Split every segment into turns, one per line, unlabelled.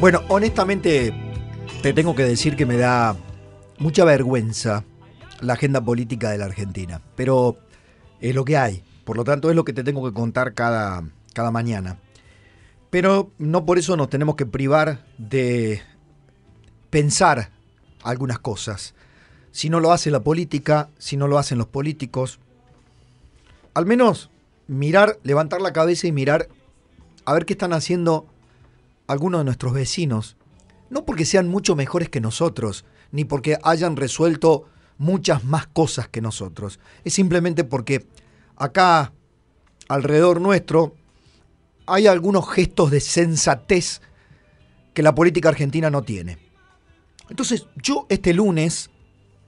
Bueno, honestamente, te tengo que decir que me da mucha vergüenza la agenda política de la Argentina, pero es lo que hay. Por lo tanto, es lo que te tengo que contar cada, cada mañana. Pero no por eso nos tenemos que privar de pensar algunas cosas. Si no lo hace la política, si no lo hacen los políticos, al menos mirar, levantar la cabeza y mirar a ver qué están haciendo algunos de nuestros vecinos, no porque sean mucho mejores que nosotros, ni porque hayan resuelto muchas más cosas que nosotros. Es simplemente porque acá, alrededor nuestro, hay algunos gestos de sensatez que la política argentina no tiene. Entonces, yo este lunes,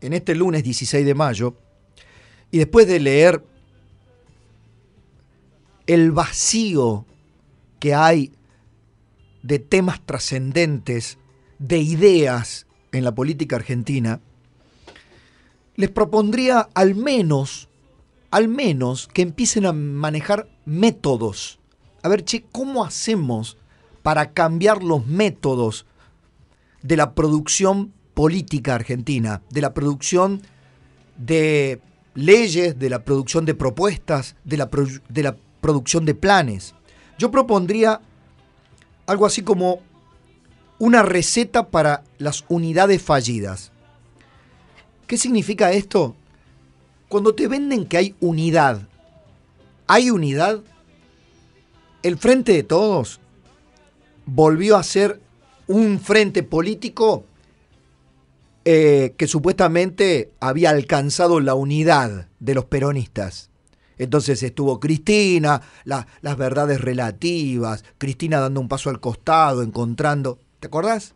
en este lunes 16 de mayo, y después de leer el vacío que hay de temas trascendentes, de ideas en la política argentina, les propondría al menos, al menos que empiecen a manejar métodos. A ver, che, ¿cómo hacemos para cambiar los métodos de la producción política argentina, de la producción de leyes, de la producción de propuestas, de la, de la producción de planes? Yo propondría algo así como una receta para las unidades fallidas. ¿Qué significa esto? Cuando te venden que hay unidad, ¿hay unidad? El frente de todos volvió a ser un frente político eh, que supuestamente había alcanzado la unidad de los peronistas. Entonces estuvo Cristina, las verdades relativas, Cristina dando un paso al costado, encontrando. ¿Te acordás?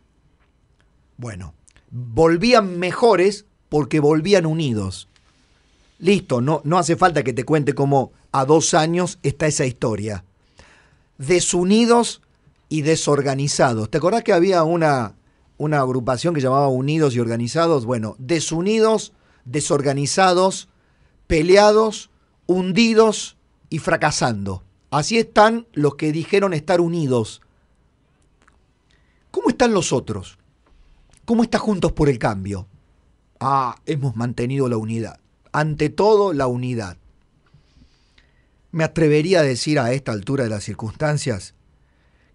Bueno, volvían mejores porque volvían unidos. Listo, no, no hace falta que te cuente cómo a dos años está esa historia. Desunidos y desorganizados. ¿Te acordás que había una, una agrupación que llamaba Unidos y Organizados? Bueno, desunidos, desorganizados, peleados hundidos y fracasando. Así están los que dijeron estar unidos. ¿Cómo están los otros? ¿Cómo está Juntos por el Cambio? Ah, hemos mantenido la unidad. Ante todo, la unidad. Me atrevería a decir a esta altura de las circunstancias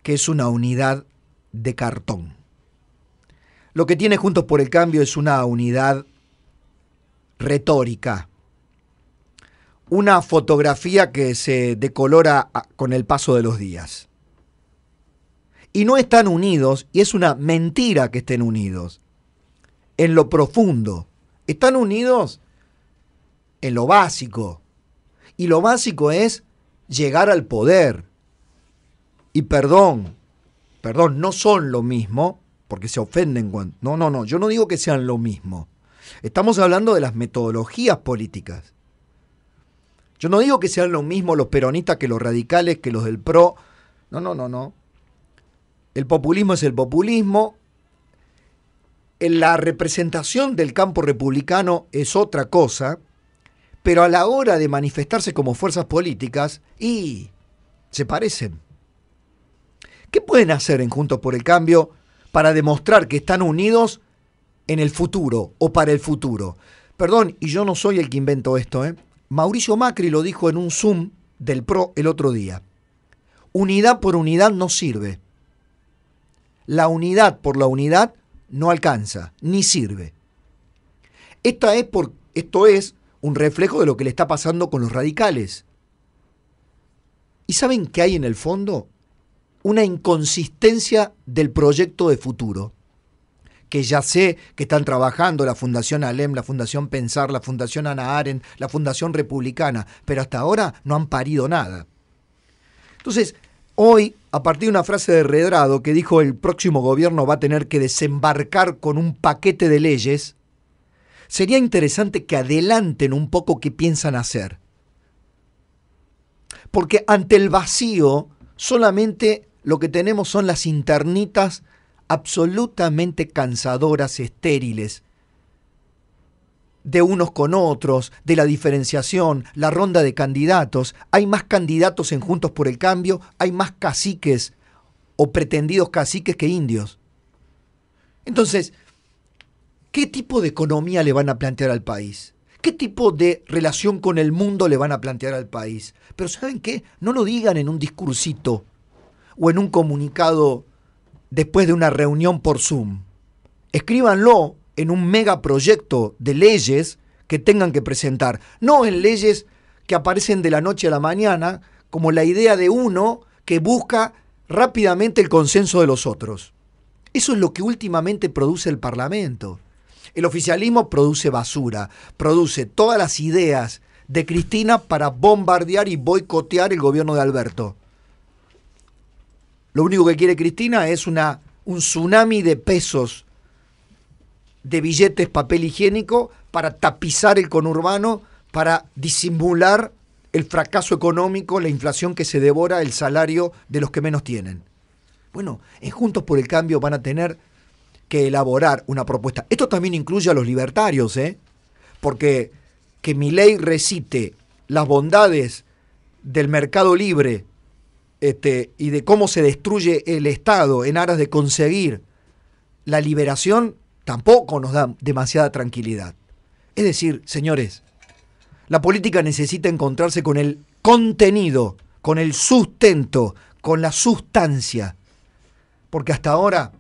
que es una unidad de cartón. Lo que tiene Juntos por el Cambio es una unidad retórica, una fotografía que se decolora ah, con el paso de los días. Y no están unidos, y es una mentira que estén unidos, en lo profundo. Están unidos en lo básico. Y lo básico es llegar al poder. Y perdón, perdón, no son lo mismo, porque se ofenden cuando... No, no, no, yo no digo que sean lo mismo. Estamos hablando de las metodologías políticas. Yo no digo que sean lo mismo los peronistas que los radicales, que los del PRO. No, no, no, no. El populismo es el populismo. La representación del campo republicano es otra cosa, pero a la hora de manifestarse como fuerzas políticas, y se parecen. ¿Qué pueden hacer en Juntos por el Cambio para demostrar que están unidos en el futuro o para el futuro? Perdón, y yo no soy el que invento esto, ¿eh? Mauricio Macri lo dijo en un Zoom del PRO el otro día. Unidad por unidad no sirve. La unidad por la unidad no alcanza, ni sirve. Esta es por, esto es un reflejo de lo que le está pasando con los radicales. ¿Y saben qué hay en el fondo? Una inconsistencia del proyecto de futuro que ya sé que están trabajando, la Fundación Alem, la Fundación Pensar, la Fundación Ana Aren, la Fundación Republicana, pero hasta ahora no han parido nada. Entonces, hoy, a partir de una frase de Redrado que dijo el próximo gobierno va a tener que desembarcar con un paquete de leyes, sería interesante que adelanten un poco qué piensan hacer. Porque ante el vacío, solamente lo que tenemos son las internitas absolutamente cansadoras, estériles, de unos con otros, de la diferenciación, la ronda de candidatos. Hay más candidatos en Juntos por el Cambio, hay más caciques o pretendidos caciques que indios. Entonces, ¿qué tipo de economía le van a plantear al país? ¿Qué tipo de relación con el mundo le van a plantear al país? Pero ¿saben qué? No lo digan en un discursito o en un comunicado después de una reunión por Zoom. Escríbanlo en un megaproyecto de leyes que tengan que presentar, no en leyes que aparecen de la noche a la mañana, como la idea de uno que busca rápidamente el consenso de los otros. Eso es lo que últimamente produce el Parlamento. El oficialismo produce basura, produce todas las ideas de Cristina para bombardear y boicotear el gobierno de Alberto. Lo único que quiere Cristina es una, un tsunami de pesos, de billetes, papel higiénico, para tapizar el conurbano, para disimular el fracaso económico, la inflación que se devora el salario de los que menos tienen. Bueno, en Juntos por el Cambio van a tener que elaborar una propuesta. Esto también incluye a los libertarios, ¿eh? Porque que mi ley recite las bondades del mercado libre este, y de cómo se destruye el Estado en aras de conseguir la liberación, tampoco nos da demasiada tranquilidad. Es decir, señores, la política necesita encontrarse con el contenido, con el sustento, con la sustancia. Porque hasta ahora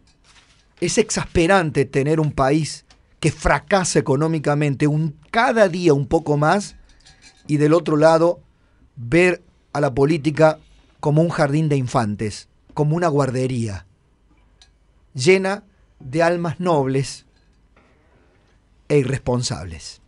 es exasperante tener un país que fracasa económicamente un, cada día un poco más y del otro lado ver a la política como un jardín de infantes, como una guardería, llena de almas nobles e irresponsables.